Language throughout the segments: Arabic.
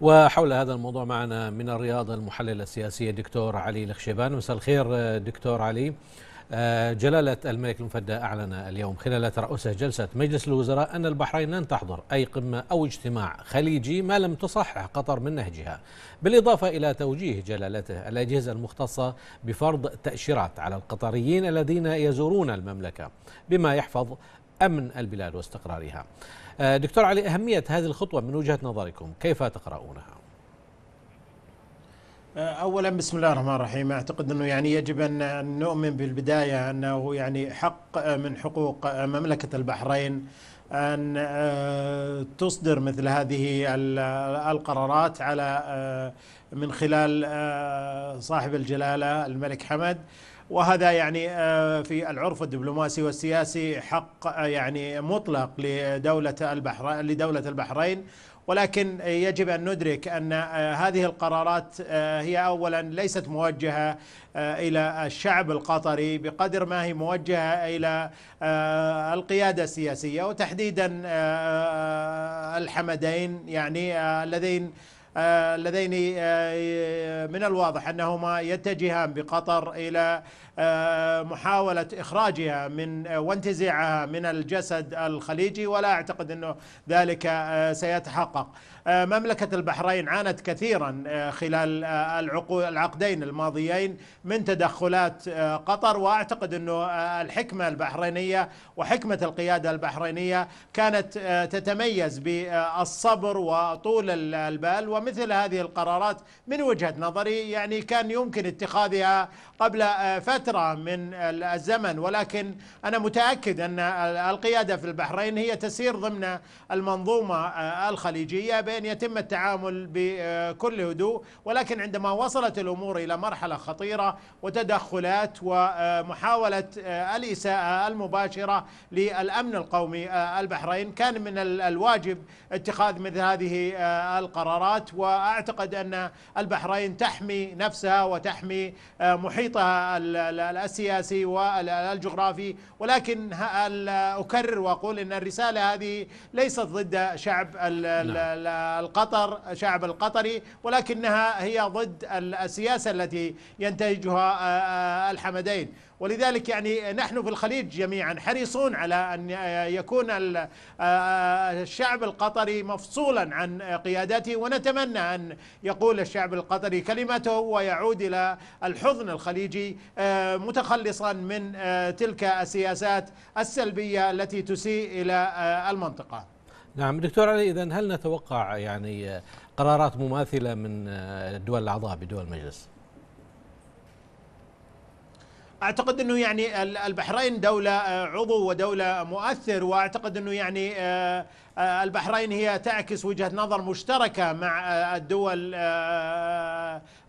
وحول هذا الموضوع معنا من الرياض المحلل السياسي الدكتور علي الخشيبان مساء الخير آه، دكتور علي آه، جلالة الملك المفدى أعلن اليوم خلال ترأسه جلسة مجلس الوزراء أن البحرين لن تحضر أي قمة أو اجتماع خليجي ما لم تصحح قطر من نهجها بالإضافة إلى توجيه جلالته الأجهزة المختصة بفرض تأشيرات على القطريين الذين يزورون المملكة بما يحفظ أمن البلاد واستقرارها آه، دكتور علي أهمية هذه الخطوة من وجهة نظركم كيف تقرؤونها؟ آه، اولا بسم الله الرحمن الرحيم اعتقد انه يعني يجب ان نؤمن بالبدايه انه يعني حق آه، من حقوق مملكه البحرين ان تصدر مثل هذه القرارات على من خلال صاحب الجلاله الملك حمد وهذا يعني آه، في العرف الدبلوماسي والسياسي حق آه، يعني مطلق لدولة البحرين لدولة البحرين ولكن يجب ان ندرك ان آه، هذه القرارات هي اولا ليست موجهه الى الشعب القطري بقدر ما هي موجهه الى القياده السياسيه وتحديدا الحمدين يعني اللذين اللذين آه، آه، من الواضح أنهما يتجهان بقطر إلى آه، محاولة إخراجها من وانتزاعها من الجسد الخليجي ولا أعتقد أنه ذلك سيتحقق مملكة البحرين عانت كثيرا خلال العقدين الماضيين من تدخلات قطر وأعتقد أنه الحكمة البحرينية وحكمة القيادة البحرينية كانت تتميز بالصبر وطول البال ومثل هذه القرارات من وجهة نظري يعني كان يمكن اتخاذها قبل آه، فترة من الزمن ولكن أنا متأكد أن القيادة في البحرين هي تسير ضمن المنظومة آه، الخليجية بأن يتم التعامل بكل هدوء ولكن عندما وصلت الأمور إلى مرحلة خطيرة وتدخلات ومحاولة آه، الإساءة المباشرة للأمن القومي البحرين كان من الواجب اتخاذ مثل هذه القرارات واعتقد ان البحرين تحمي نفسها وتحمي آه، محيطها السياسي والجغرافي ولكن اكرر واقول ان الرساله هذه ليست ضد شعب نعم. القطر شعب القطري ولكنها هي ضد السياسه التي ينتهجها آه، آه، الحمدين ولذلك يعني نحن في الخليج جميعا حريصون على ان يكون الشعب القطري مفصولا عن قيادته ونتمنى نتمنى أن يقول الشعب القطري كلمته ويعود إلى الحضن الخليجي آه، متخلصا من آه، تلك السياسات السلبية التي تسيء إلى آه، المنطقة نعم دكتور علي إذا هل نتوقع يعني قرارات مماثلة من الدول الأعضاء بدول المجلس؟ اعتقد انه يعني البحرين دوله آه، عضو ودوله مؤثر واعتقد انه يعني آه، آه، البحرين هي تعكس وجهه نظر مشتركه مع الدول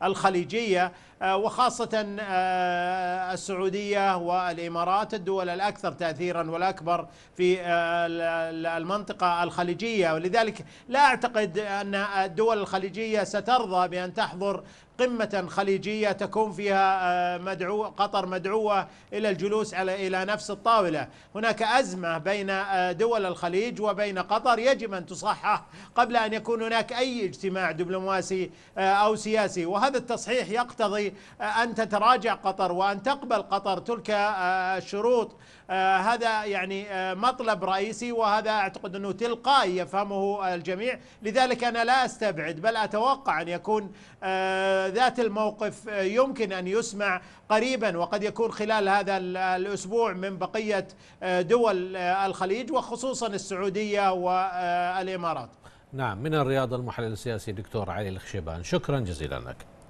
الخليجيه آه، وخاصة آه، السعودية والإمارات الدول الأكثر تأثيرا والأكبر في آه، المنطقة الخليجية ولذلك لا أعتقد أن الدول الخليجية سترضى بأن تحضر قمة خليجية تكون فيها مدعو قطر مدعوة إلى الجلوس على إلى نفس الطاولة هناك أزمة بين دول الخليج وبين قطر يجب أن تصحح قبل أن يكون هناك أي اجتماع دبلوماسي أو سياسي وهذا التصحيح يقتضي أن تتراجع قطر وأن تقبل قطر تلك الشروط آه، آه، هذا يعني آه، مطلب رئيسي وهذا أعتقد أنه تلقائي يفهمه الجميع لذلك أنا لا أستبعد بل أتوقع أن يكون ذات الموقف يمكن أن يسمع قريبا وقد يكون خلال هذا الأسبوع من بقية دول الخليج وخصوصا السعودية والإمارات نعم من الرياض المحلل السياسي دكتور علي الخشيبان شكرا جزيلا لك